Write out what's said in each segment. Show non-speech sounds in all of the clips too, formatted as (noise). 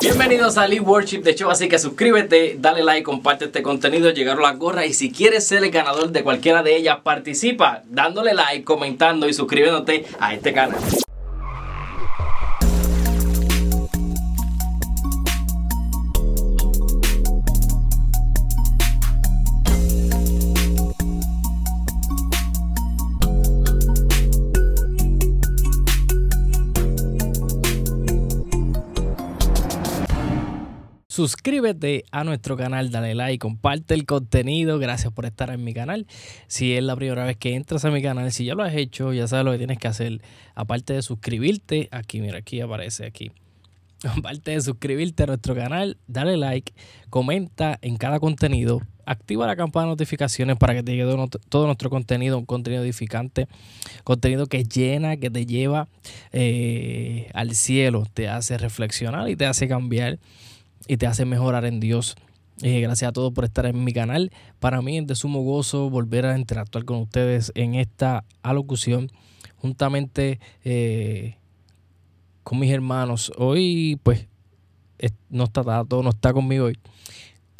Bienvenidos a Live Worship de Show, así que suscríbete, dale like, comparte este contenido, llegaron las gorras y si quieres ser el ganador de cualquiera de ellas, participa dándole like, comentando y suscribiéndote a este canal. Suscríbete a nuestro canal, dale like, comparte el contenido. Gracias por estar en mi canal. Si es la primera vez que entras a mi canal, si ya lo has hecho, ya sabes lo que tienes que hacer. Aparte de suscribirte, aquí, mira, aquí aparece aquí. (laughs) Aparte de suscribirte a nuestro canal, dale like, comenta en cada contenido, activa la campana de notificaciones para que te llegue todo nuestro contenido, un contenido edificante, contenido que llena, que te lleva eh, al cielo, te hace reflexionar y te hace cambiar y te hace mejorar en Dios. Eh, gracias a todos por estar en mi canal. Para mí es de sumo gozo volver a interactuar con ustedes en esta alocución juntamente eh, con mis hermanos. Hoy pues no está todo no está conmigo hoy.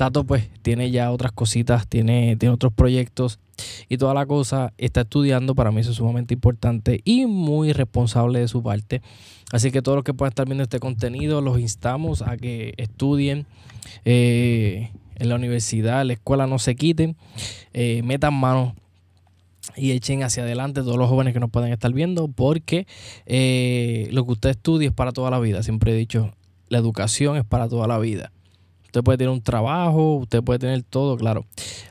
Tato pues tiene ya otras cositas, tiene, tiene otros proyectos y toda la cosa. Está estudiando, para mí eso es sumamente importante y muy responsable de su parte. Así que todos los que puedan estar viendo este contenido, los instamos a que estudien. Eh, en la universidad, en la escuela, no se quiten, eh, metan manos y echen hacia adelante todos los jóvenes que nos puedan estar viendo, porque eh, lo que usted estudia es para toda la vida, siempre he dicho, la educación es para toda la vida. Usted puede tener un trabajo, usted puede tener todo, claro.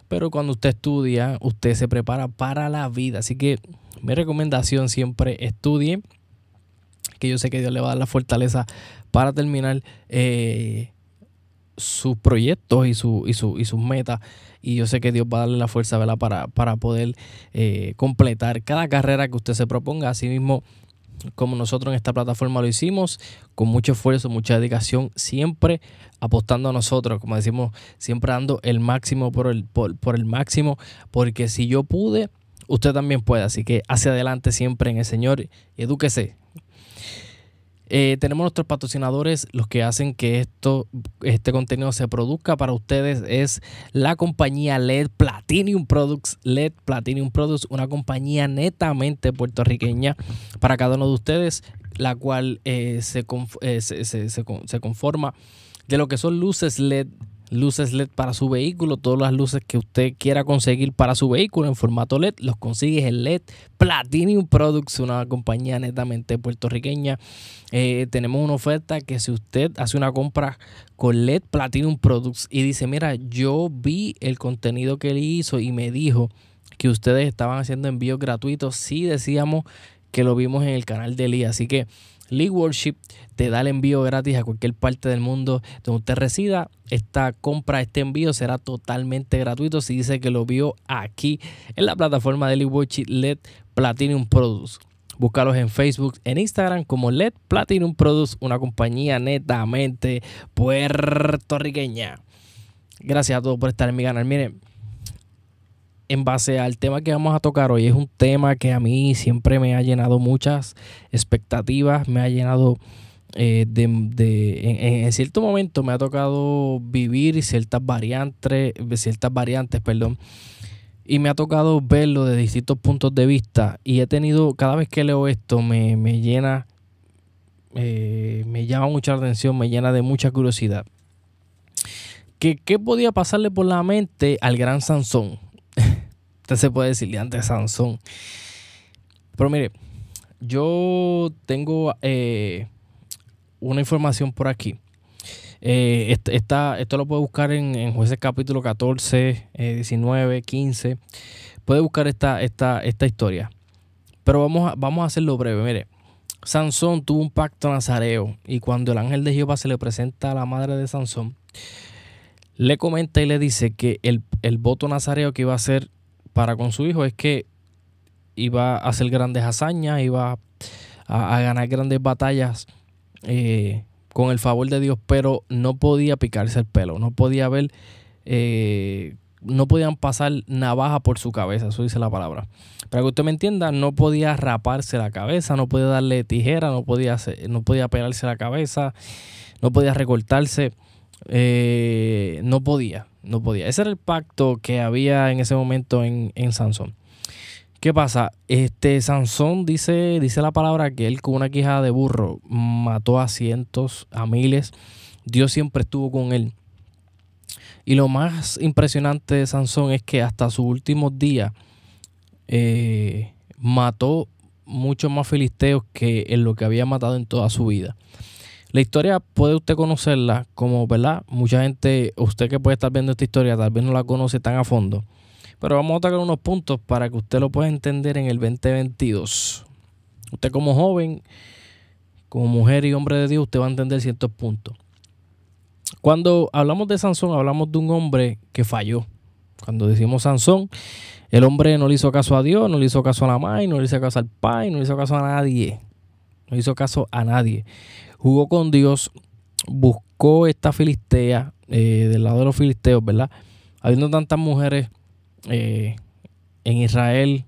Pero cuando usted estudia, usted se prepara para la vida. Así que mi recomendación siempre estudie, que yo sé que Dios le va a dar la fortaleza para terminar eh, sus proyectos y, y, sus metas. Y yo sé que Dios va a darle la fuerza Para, para poder eh, completar cada carrera que usted se proponga. Asimismo, mismo como nosotros en esta plataforma lo hicimos, con mucho esfuerzo, mucha dedicación, siempre apostando a nosotros, como decimos, siempre dando el máximo por el, por, el máximo, porque si yo pude, usted también puede. Así que hacia adelante siempre en el Señor, y edúquese, eh, tenemos nuestros patrocinadores, los que hacen que esto, este contenido se produzca para ustedes es la compañía LED Platinum Products, LED Platinum Products, una compañía netamente puertorriqueña para cada uno de ustedes, la cual eh, eh, se, se, se conforma de lo que son luces LED luces LED para su vehículo, todas las luces que usted quiera conseguir para su vehículo en formato LED, los consigues en LED Platinum Products, una compañía netamente puertorriqueña. Eh, tenemos una oferta que si usted hace una compra con LED Platinum Products y dice, mira, yo vi el contenido que él hizo y me dijo que ustedes estaban haciendo envíos gratuitos, sí decíamos que lo vimos en el canal de Lee, así que League Worship te da el envío gratis a cualquier parte del mundo donde usted resida. Esta compra, este envío será totalmente gratuito si dice que lo vio aquí en la plataforma de League Worship LED Platinum Produce. Búscalos en Facebook, en Instagram como LED Platinum Produce, una compañía netamente puertorriqueña. Gracias a todos por estar en mi canal. Miren, en base al tema que vamos a tocar hoy, es un tema que a mí siempre me ha llenado muchas expectativas, me ha llenado eh, de, en, cierto momento me ha tocado vivir ciertas variantes, ciertas variantes, perdón, y me ha tocado verlo desde distintos puntos de vista y he tenido, cada vez que leo esto me, me llena, eh, me llama mucha atención, me llena de mucha curiosidad. ¿Qué, ¿Qué podía pasarle por la mente al gran Sansón? se puede decir de antes Sansón. Pero mire, yo tengo eh, una información por aquí. Eh, esto lo puede buscar en, jueces capítulo 14, 19, 15. Puede buscar esta, esta, esta historia. Pero vamos a, vamos a hacerlo breve. Mire, Sansón tuvo un pacto nazareo y cuando el ángel de Jehová se le presenta a la madre de Sansón, le comenta y le dice que el, voto nazareo que iba a ser para con su hijo es que iba a hacer grandes hazañas, iba a, ganar grandes batallas eh, con el favor de Dios, pero no podía picarse el pelo, no podía ver, eh, no podían pasar navaja por su cabeza, eso dice la palabra. Para que usted me entienda, no podía raparse la cabeza, no podía darle tijera, no podía, no podía pelarse la cabeza, no podía recortarse. Eh, no podía, no podía. Ese era el pacto que había en ese momento en, Sansón. ¿Qué pasa? Este Sansón dice, dice la palabra que él con una quijada de burro mató a cientos, a miles. Dios siempre estuvo con él. Y lo más impresionante de Sansón es que hasta sus últimos días eh, mató muchos más filisteos que en lo que había matado en toda su vida. La historia puede usted conocerla como, ¿verdad? Mucha gente, usted que puede estar viendo esta historia, tal vez no la conoce tan a fondo. Pero vamos a tocar unos puntos para que usted lo pueda entender en el 2022. Usted como joven, como mujer y hombre de Dios, usted va a entender ciertos puntos. Cuando hablamos de Sansón, hablamos de un hombre que falló. Cuando decimos Sansón, el hombre no le hizo caso a Dios, no le hizo caso a la madre, no le hizo caso al padre, no le hizo caso a nadie. No hizo caso a nadie jugó con Dios, buscó esta filistea eh, del lado de los filisteos, ¿verdad? Habiendo tantas mujeres eh, en Israel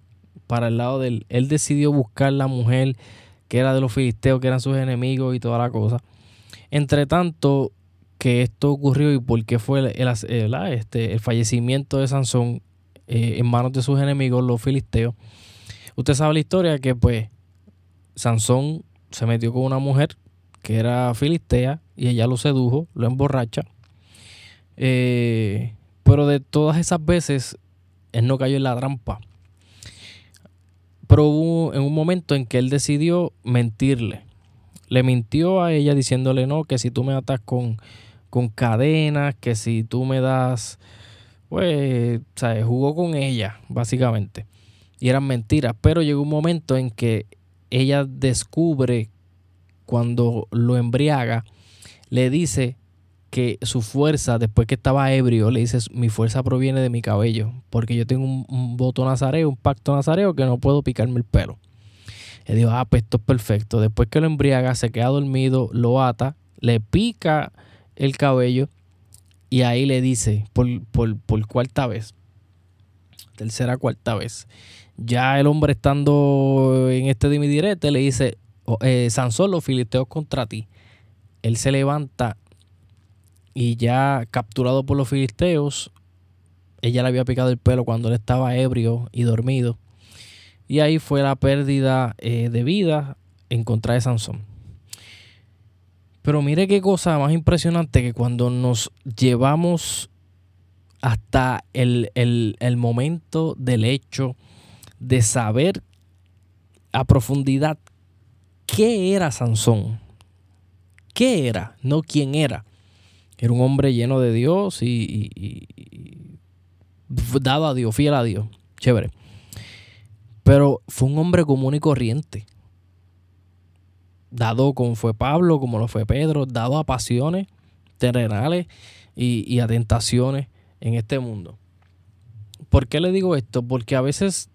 para el lado del... Él decidió buscar la mujer que era de los filisteos, que eran sus enemigos y toda la cosa. Entre tanto, que esto ocurrió y por qué fue el, eh, este, el fallecimiento de Sansón en manos de sus enemigos, los filisteos. Usted sabe la historia que pues Sansón se metió con una mujer que era filistea, y ella lo sedujo, lo emborracha. Eh, pero de todas esas veces, él no cayó en la trampa. Pero hubo en un momento en que él decidió mentirle. Le mintió a ella diciéndole, no, que si tú me atas con, cadenas, que si tú me das, pues, sea, Jugó con ella, básicamente. Y eran mentiras. Pero llegó un momento en que ella descubre cuando lo embriaga, le dice que su fuerza, después que estaba ebrio, le dice, mi fuerza proviene de mi cabello, porque yo tengo un, voto nazareo, un pacto nazareo, que no puedo picarme el pelo. Le dijo, ah, pues esto es perfecto. Después que lo embriaga, se queda dormido, lo ata, le pica el cabello y ahí le dice, por, por cuarta vez, tercera, cuarta vez, ya el hombre estando en este dimidirete le dice, eh, Sansón los filisteos contra ti. Él se levanta y ya capturado por los filisteos, ella le había picado el pelo cuando él estaba ebrio y dormido. Y ahí fue la pérdida eh, de vida en contra de Sansón. Pero mire qué cosa más impresionante que cuando nos llevamos hasta el, el momento del hecho de saber a profundidad ¿Qué era Sansón? ¿Qué era? No quién era. Era un hombre lleno de Dios y, dado a Dios, fiel a Dios. Chévere. Pero fue un hombre común y corriente. Dado como fue Pablo, como lo fue Pedro, dado a pasiones terrenales y, a tentaciones en este mundo. ¿Por qué le digo esto? Porque a veces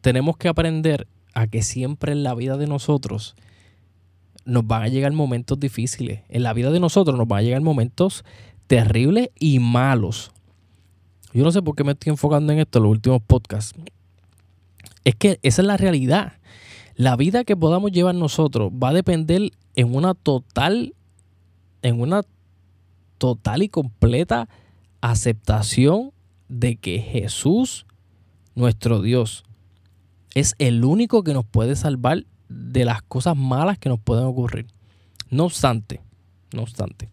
tenemos que aprender a que siempre en la vida de nosotros nos van a llegar momentos difíciles. En la vida de nosotros nos van a llegar momentos terribles y malos. Yo no sé por qué me estoy enfocando en esto en los últimos podcasts. Es que esa es la realidad. La vida que podamos llevar nosotros va a depender en una total, en una total y completa aceptación de que Jesús, nuestro Dios, es el único que nos puede salvar de las cosas malas que nos pueden ocurrir. No obstante, no obstante,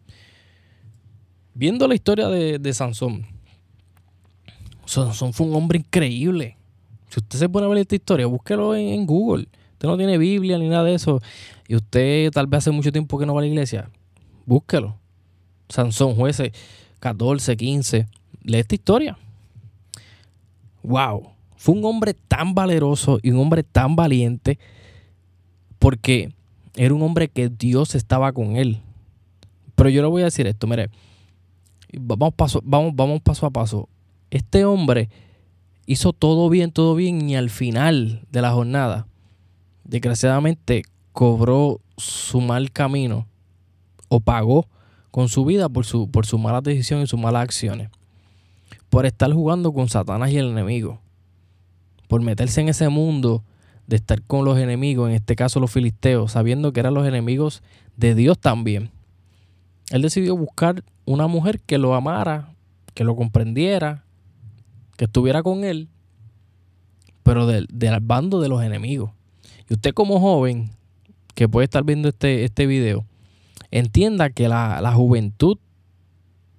viendo la historia de, Sansón, Sansón fue un hombre increíble. Si usted se pone a ver esta historia, búsquelo en, en Google. Usted no tiene Biblia ni nada de eso. Y usted tal vez hace mucho tiempo que no va a la iglesia. Búsquelo. Sansón, jueces 14, 15. Lee esta historia. Wow. Fue un hombre tan valeroso y un hombre tan valiente porque era un hombre que Dios estaba con él. Pero yo le voy a decir esto, mire, vamos paso, vamos, vamos paso a paso. Este hombre hizo todo bien, todo bien, y al final de la jornada, desgraciadamente, cobró su mal camino o pagó con su vida por su, por su mala decisión y sus malas acciones. Por estar jugando con Satanás y el enemigo. Por meterse en ese mundo de estar con los enemigos, en este caso los filisteos, sabiendo que eran los enemigos de Dios también. Él decidió buscar una mujer que lo amara, que lo comprendiera, que estuviera con él, pero del, bando de los enemigos. Y usted como joven que puede estar viendo este, este video, entienda que la, la juventud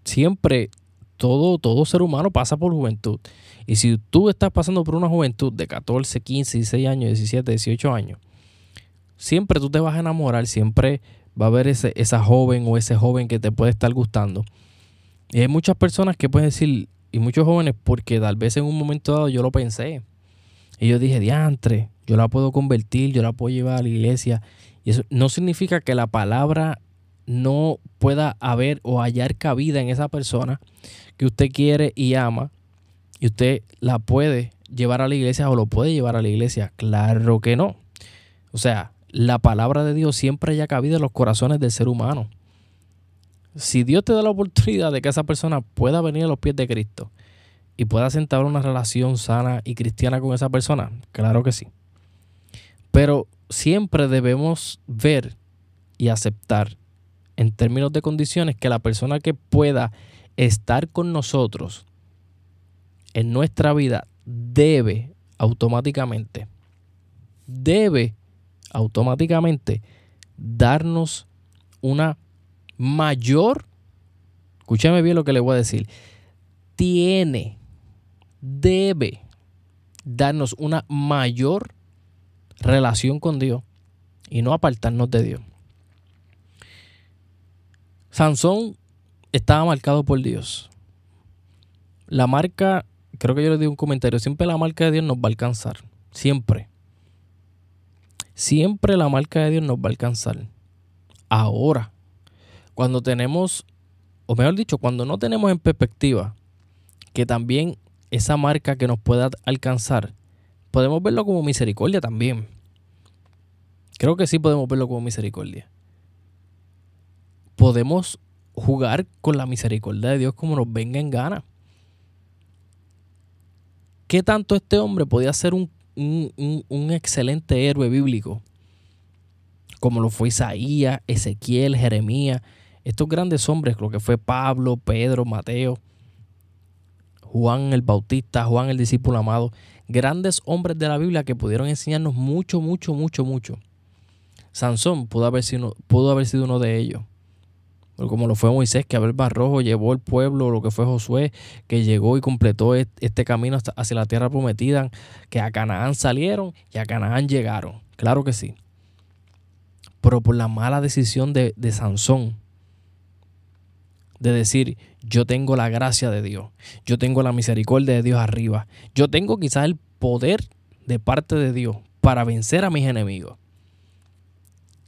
siempre todo, todo ser humano pasa por juventud. Y si tú estás pasando por una juventud de 14, 15, 16 años, 17, 18 años, siempre tú te vas a enamorar, siempre va a haber esa joven o ese joven que te puede estar gustando. Y hay muchas personas que pueden decir, y muchos jóvenes, porque tal vez en un momento dado yo lo pensé. Y yo dije, diantre, yo la puedo convertir, yo la puedo llevar a la iglesia. Y eso no significa que la palabra no pueda haber o hallar cabida en esa persona que usted quiere y ama, y usted la puede llevar a la iglesia o lo puede llevar a la iglesia. Claro que no. O sea, la palabra de Dios siempre haya cabida en los corazones del ser humano. Si Dios te da la oportunidad de que esa persona pueda venir a los pies de Cristo y pueda sentar una relación sana y cristiana con esa persona, claro que sí. Pero siempre debemos ver y aceptar en términos de condiciones que la persona que pueda estar con nosotros en nuestra vida debe automáticamente, debe automáticamente darnos una mayor, escúchame bien lo que le voy a decir, tiene, debe darnos una mayor relación con Dios y no apartarnos de Dios. Sansón estaba marcado por Dios. La marca, creo que yo le di un comentario, siempre la marca de Dios nos va a alcanzar. Siempre. Siempre la marca de Dios nos va a alcanzar. Ahora, cuando tenemos, o mejor dicho, cuando no tenemos en perspectiva que también esa marca que nos pueda alcanzar, podemos verlo como misericordia también. Creo que sí podemos verlo como misericordia podemos jugar con la misericordia de Dios como nos venga en gana. ¿Qué tanto este hombre podía ser un, excelente héroe bíblico? Como lo fue Isaías, Ezequiel, Jeremías, estos grandes hombres, lo que fue Pablo, Pedro, Mateo, Juan el Bautista, Juan el discípulo amado, grandes hombres de la Biblia que pudieron enseñarnos mucho, mucho, mucho, mucho. Sansón pudo haber sido uno de ellos como lo fue Moisés, que Abel Barrojo llevó el pueblo, lo que fue Josué, que llegó y completó este camino hacia la tierra prometida, que a Canaán salieron y a Canaán llegaron. Claro que sí. Pero por la mala decisión de, de Sansón, de decir, yo tengo la gracia de Dios, yo tengo la misericordia de Dios arriba, yo tengo quizás el poder de parte de Dios para vencer a mis enemigos.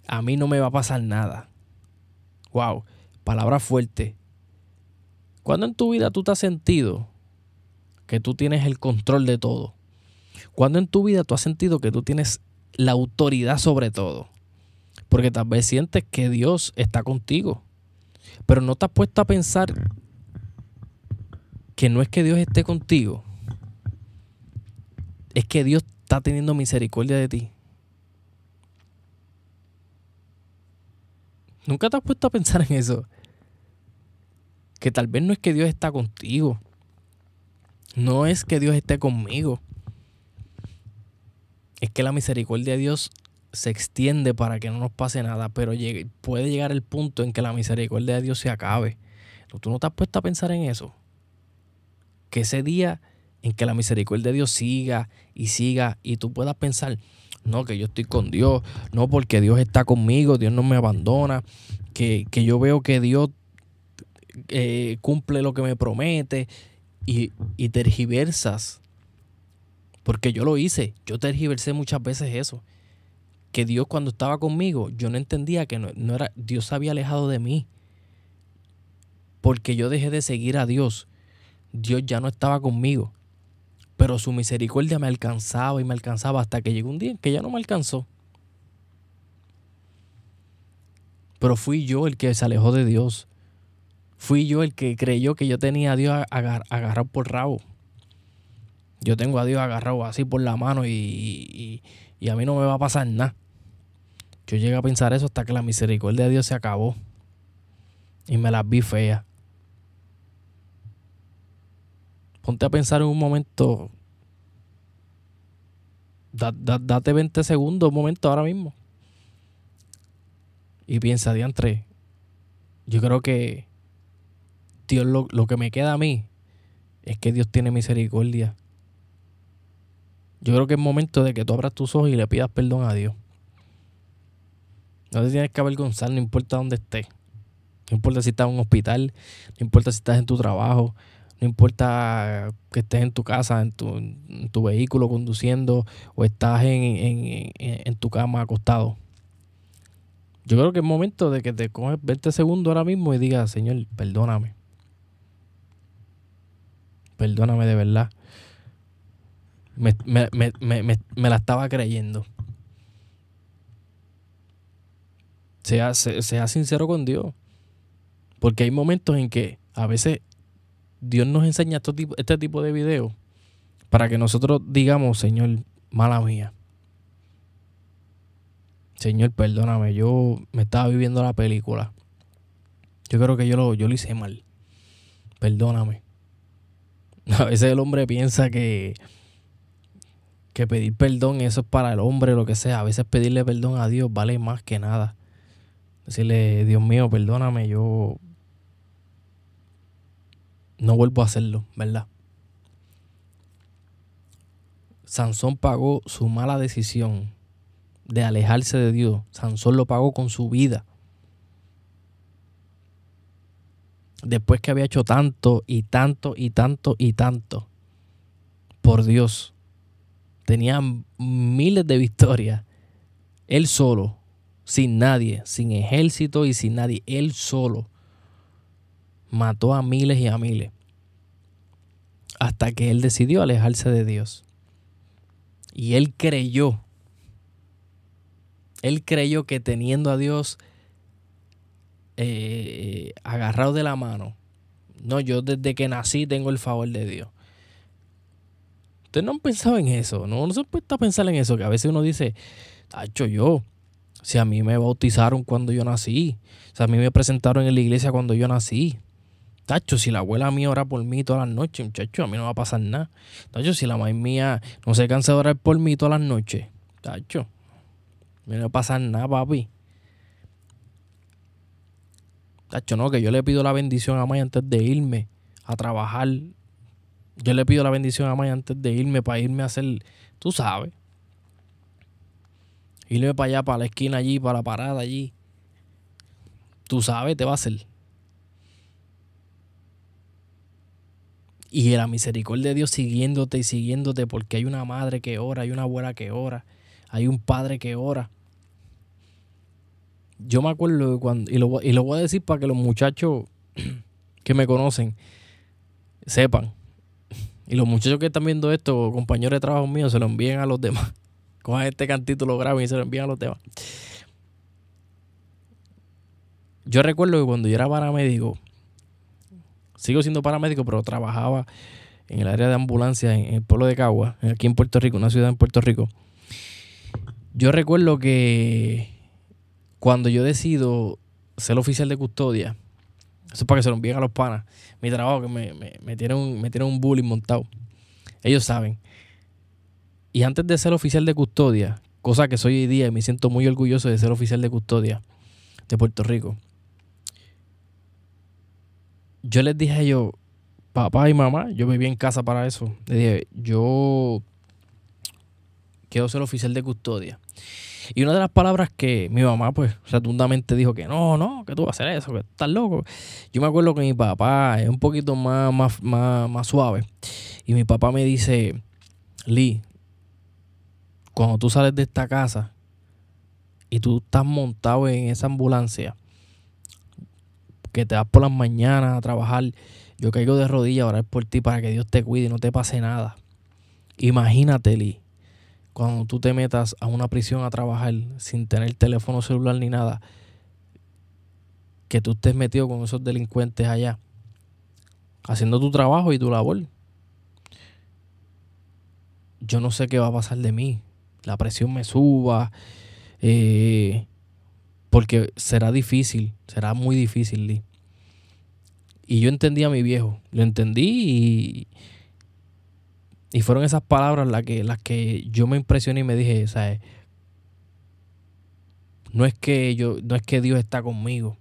A mí no me va a pasar nada. Guau palabra fuerte. ¿Cuándo en tu vida tú te has sentido que tú tienes el control de todo? ¿Cuándo en tu vida tú has sentido que tú tienes la autoridad sobre todo? Porque tal vez sientes que Dios está contigo, pero no te has puesto a pensar que no es que Dios esté contigo, es que Dios está teniendo misericordia de ti. Nunca te has puesto a pensar en eso que tal vez no es que Dios está contigo, no es que Dios esté conmigo, es que la misericordia de Dios se extiende para que no nos pase nada, pero puede llegar el punto en que la misericordia de Dios se acabe. Tú no te has puesto a pensar en eso. Que ese día en que la misericordia de Dios siga y siga y tú puedas pensar, no, que yo estoy con Dios, no, porque Dios está conmigo, Dios no me abandona, que, que yo veo que Dios eh, cumple lo que me promete y, tergiversas. Porque yo lo hice, yo tergiversé muchas veces eso. Que Dios cuando estaba conmigo, yo no entendía que no, era, Dios se había alejado de mí. Porque yo dejé de seguir a Dios. Dios ya no estaba conmigo. Pero su misericordia me alcanzaba y me alcanzaba hasta que llegó un día que ya no me alcanzó. Pero fui yo el que se alejó de Dios fui yo el que creyó que yo tenía a Dios agarrado por rabo. Yo tengo a Dios agarrado así por la mano y, a mí no me va a pasar nada. Yo llegué a pensar eso hasta que la misericordia de Dios se acabó. Y me las vi feas. Ponte a pensar en un momento. date 20 segundos, un momento ahora mismo. Y piensa, diantre. Yo creo que Dios lo, que me queda a mí es que Dios tiene misericordia. Yo creo que es momento de que tú abras tus ojos y le pidas perdón a Dios. No te tienes que avergonzar, no importa dónde estés. No importa si estás en un hospital, no importa si estás en tu trabajo, no importa que estés en tu casa, en tu, vehículo conduciendo o estás en, en, tu cama acostado. Yo creo que es momento de que te coges 20 segundos ahora mismo y digas, Señor, perdóname perdóname de verdad. Me, me, la estaba creyendo. Sea, sea sincero con Dios. Porque hay momentos en que a veces Dios nos enseña este, este tipo de videos para que nosotros digamos, Señor, mala mía. Señor, perdóname, yo me estaba viviendo la película. Yo creo que yo lo, yo lo hice mal. Perdóname. (laughs) A veces el hombre piensa que, que pedir perdón, eso es para el hombre, lo que sea. A veces pedirle perdón a Dios vale más que nada. Decirle, Dios mío, perdóname, yo no vuelvo a hacerlo, ¿verdad? Sansón pagó su mala decisión de alejarse de Dios. Sansón lo pagó con su vida. después que había hecho tanto y tanto y tanto y tanto, por Dios, tenía miles de victorias, él solo, sin nadie, sin ejército y sin nadie, él solo mató a miles y a miles, hasta que él decidió alejarse de Dios. Y él creyó, él creyó que teniendo a Dios, eh, agarrado de la mano. No, yo desde que nací tengo el favor de Dios. Ustedes no han pensado en eso, no, no se puede pensar en eso, que a veces uno dice, tacho yo, si a mí me bautizaron cuando yo nací, si a mí me presentaron en la iglesia cuando yo nací, tacho, si la abuela mía ora por mí todas las noches, muchacho, a mí no va a pasar nada, tacho, si la madre mía no se cansa de orar por mí todas las noches, tacho, a mí no va a pasar nada, papi. Tacho, no, que yo le pido la bendición a May antes de irme a trabajar. Yo le pido la bendición a May antes de irme para irme a hacer, tú sabes. Irme para allá, para la esquina allí, para la parada allí. Tú sabes, te va a hacer. Y la misericordia de Dios siguiéndote y siguiéndote porque hay una madre que ora, hay una abuela que ora, hay un padre que ora yo me acuerdo cuando, y lo, voy a decir para que los muchachos (clears throat) que me conocen sepan. Y los muchachos que están viendo esto, compañeros de trabajo míos, se lo envíen a los demás. (laughs) Con este cantito, lo graben y se lo envíen a los demás. Yo recuerdo que cuando yo era paramédico, sigo siendo paramédico, pero trabajaba en el área de ambulancia en el pueblo de Cagua, aquí en Puerto Rico, una ciudad en Puerto Rico. Yo recuerdo que cuando yo decido ser oficial de custodia, eso es para que se lo envíen a los panas, mi trabajo que me, me, un, bullying montado. Ellos saben. Y antes de ser oficial de custodia, cosa que soy hoy día y me siento muy orgulloso de ser oficial de custodia de Puerto Rico, yo les dije yo, papá y mamá, yo vivía en casa para eso. Les dije, yo quiero ser oficial de custodia. Y una de las palabras que mi mamá, pues, retundamente dijo que no, no, que tú vas a hacer eso, que estás loco. Yo me acuerdo que mi papá es un poquito más, más, más suave. Y mi papá me dice, Lee, cuando tú sales de esta casa y tú estás montado en esa ambulancia, que te vas por las mañanas a trabajar, yo caigo de rodillas a orar por ti para que Dios te cuide y no te pase nada. Imagínate, Lee, cuando tú te metas a una prisión a trabajar sin tener teléfono celular ni nada, que tú estés metido con esos delincuentes allá, haciendo tu trabajo y tu labor. Yo no sé qué va a pasar de mí. La presión me suba. Eh, porque será difícil, será muy difícil, Y yo entendí a mi viejo, lo entendí y, y fueron esas palabras las que, que yo me impresioné y me dije, ¿sabes? No es que yo, no es que Dios está conmigo.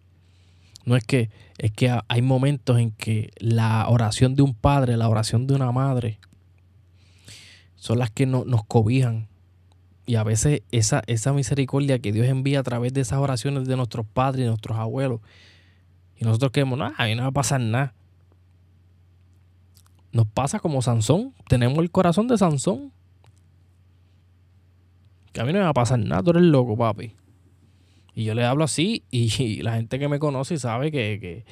No es que, es que hay momentos en que la oración de un padre, la oración de una madre, son las que nos cobijan. Y a veces esa, esa misericordia que Dios envía a través de esas oraciones de nuestros padres y nuestros abuelos, y nosotros creemos, nada, a no va a pasar nada. Nos pasa como Sansón. Tenemos el corazón de Sansón. Que a mí no me va a pasar nada, tú eres loco, papi. Y yo le hablo así y, (laughs) la gente que me conoce sabe que,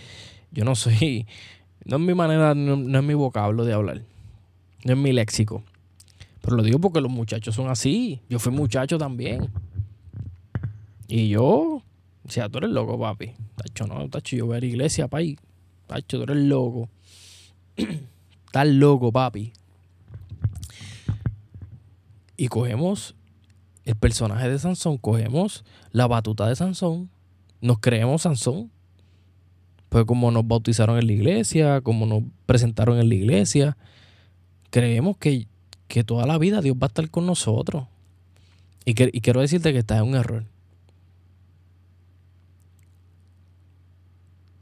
yo no soy, (laughs) no es mi manera, no, es mi vocablo de hablar, no es mi léxico. Pero lo digo porque los muchachos son así, yo fui muchacho también. Y yo, o sea, tú eres loco, papi. Tacho, no, tacho, yo voy a la iglesia, papi. Tacho, tú eres loco. (clears throat) Estás loco, papi. Y cogemos el personaje de Sansón, cogemos la batuta de Sansón, nos creemos Sansón. Pues como nos bautizaron en la iglesia, como nos presentaron en la iglesia, creemos que, toda la vida Dios va a estar con nosotros. Y, quiero decirte que está en un error.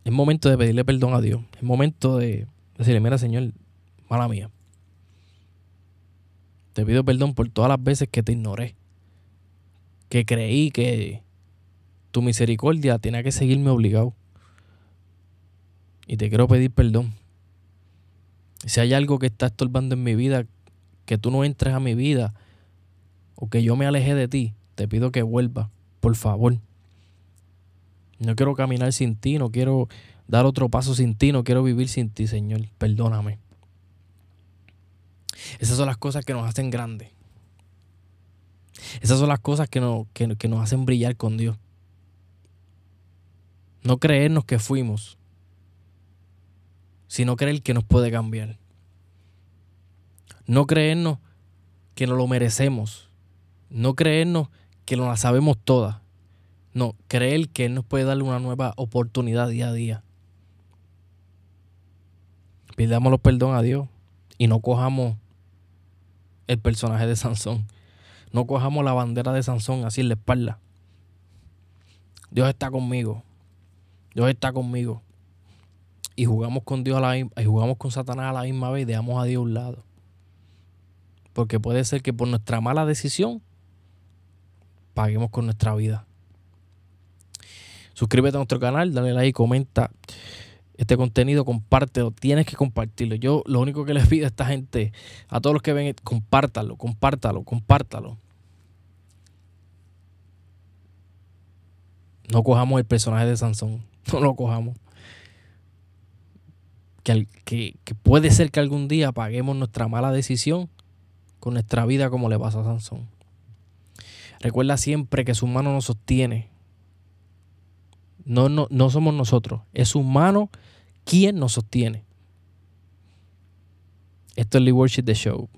Es momento de pedirle perdón a Dios. Es momento de decirle, mira Señor, la mía. Te pido perdón por todas las veces que te ignoré. Que creí que tu misericordia tenía que seguirme obligado. Y te quiero pedir perdón. Si hay algo que está estorbando en mi vida, que tú no entres a mi vida o que yo me aleje de ti, te pido que vuelva por favor. No quiero caminar sin ti, no quiero dar otro paso sin ti, no quiero vivir sin ti, Señor. Perdóname. Esas son las cosas que nos hacen grandes. Esas son las cosas que, nos hacen brillar con Dios. No creernos que fuimos, sino creer que nos puede cambiar. No creernos que no lo merecemos. No creernos que la sabemos todas. No, creer que Él nos puede dar una nueva oportunidad día a día. Pidámoslo perdón a Dios y no cojamos el personaje de Sansón. No cojamos la bandera de Sansón así en la espalda. Dios está conmigo. Dios está conmigo. Y jugamos con Dios a la, y jugamos con Satanás a la misma vez y dejamos a Dios a un lado. Porque puede ser que por nuestra mala decisión paguemos con nuestra vida. Suscríbete a nuestro canal, dale like, comenta este contenido, compártelo, tienes que compartirlo. Yo lo único que (laughs) les pido a esta gente, a todos los que ven, compártalo, compártalo, compártalo. No cojamos el personaje de Sansón, (laughs) no lo cojamos. Que, puede ser que algún día paguemos nuestra mala decisión con nuestra vida como le pasa a Sansón. Recuerda siempre que su mano nos sostiene no, no, no somos nosotros. Es humano quien nos sostiene. Esto es Lee Worship The Show.